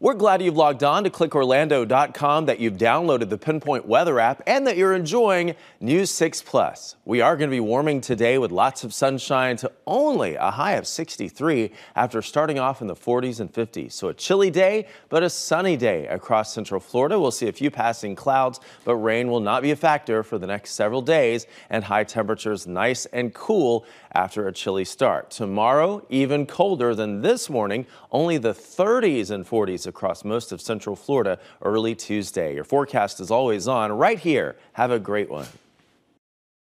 We're glad you've logged on to clickorlando.com, that you've downloaded the Pinpoint Weather app, and that you're enjoying News 6 Plus. We are going to be warming today with lots of sunshine to only a high of 63 after starting off in the 40s and 50s. So a chilly day, but a sunny day across central Florida. We'll see a few passing clouds, but rain will not be a factor for the next several days, and high temperatures nice and cool after a chilly start. Tomorrow, even colder than this morning, only the 30s and 40s across most of central Florida early Tuesday. Your forecast is always on right here. Have a great one.